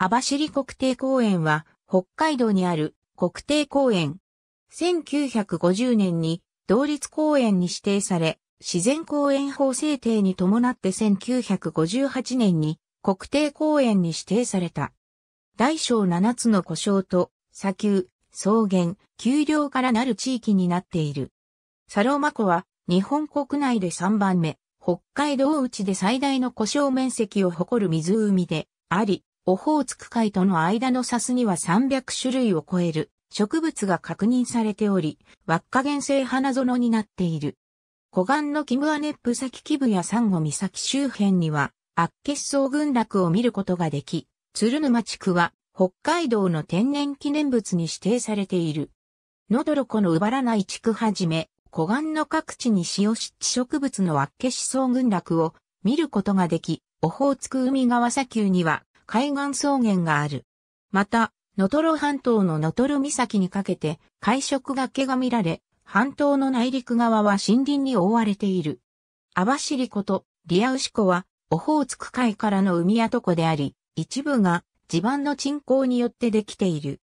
網走国定公園は北海道にある国定公園。1950年に同立公園に指定され、自然公園法制定に伴って1958年に国定公園に指定された。大小7つの故障と砂丘、草原、丘陵からなる地域になっている。サローマ湖は日本国内で3番目、北海道内で最大の故障面積を誇る湖であり、オホーツク海との間のサスには300種類を超える植物が確認されており、輪っか原生花園になっている。湖岸のキムアネップ先キブやサンゴ岬周辺には、悪そう。群落を見ることができ、鶴沼地区は北海道の天然記念物に指定されている。のどろこのうばらない地区はじめ、湖岸の各地に塩し地植物のけしそう。群落を見ることができ、オホーツク海側砂丘には海岸草原がある。また、ノトロ半島のノトロ岬にかけて海食崖が見られ、半島の内陸側は森林に覆われている。アバシリ湖とリアウシ湖は、オホーツク海からの海跡湖であり、一部が地盤の沈降によってできている。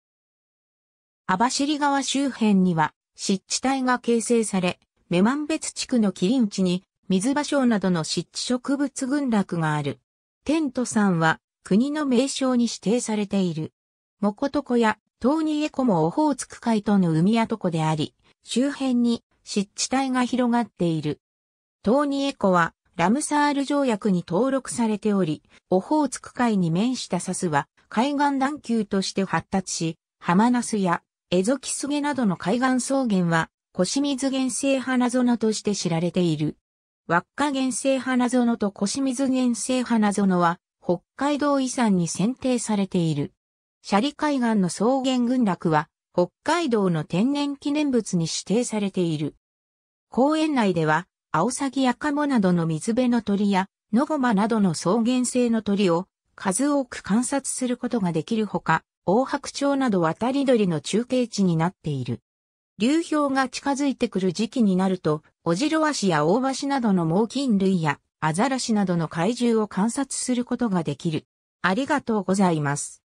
アバシリ川周辺には湿地帯が形成され、メマン別地区の霧打ちに水芭蕉などの湿地植物群落がある。テント山は国の名称に指定されている。モコトコや、トーニエコもオホーツク海との海跡湖であり、周辺に湿地帯が広がっている。トーニエコは、ラムサール条約に登録されており、オホーツク海に面したサスは、海岸段丘として発達し、ハマナスやエゾキスゲなどの海岸草原は、コシミズ原生花園として知られている。輪っか原生花園とコシミズ原生花園は、北海道遺産に選定されている。シャリ海岸の草原群落は、北海道の天然記念物に指定されている。公園内では、アオサギやカモなどの水辺の鳥や、ノゴマなどの草原性の鳥を数多く観察することができるほか、大白鳥など渡り鳥の中継地になっている。流氷が近づいてくる時期になると、オジロワシやオオワシなどの猛禽類やアザラシなどの怪獣を観察することができる。ありがとうございます。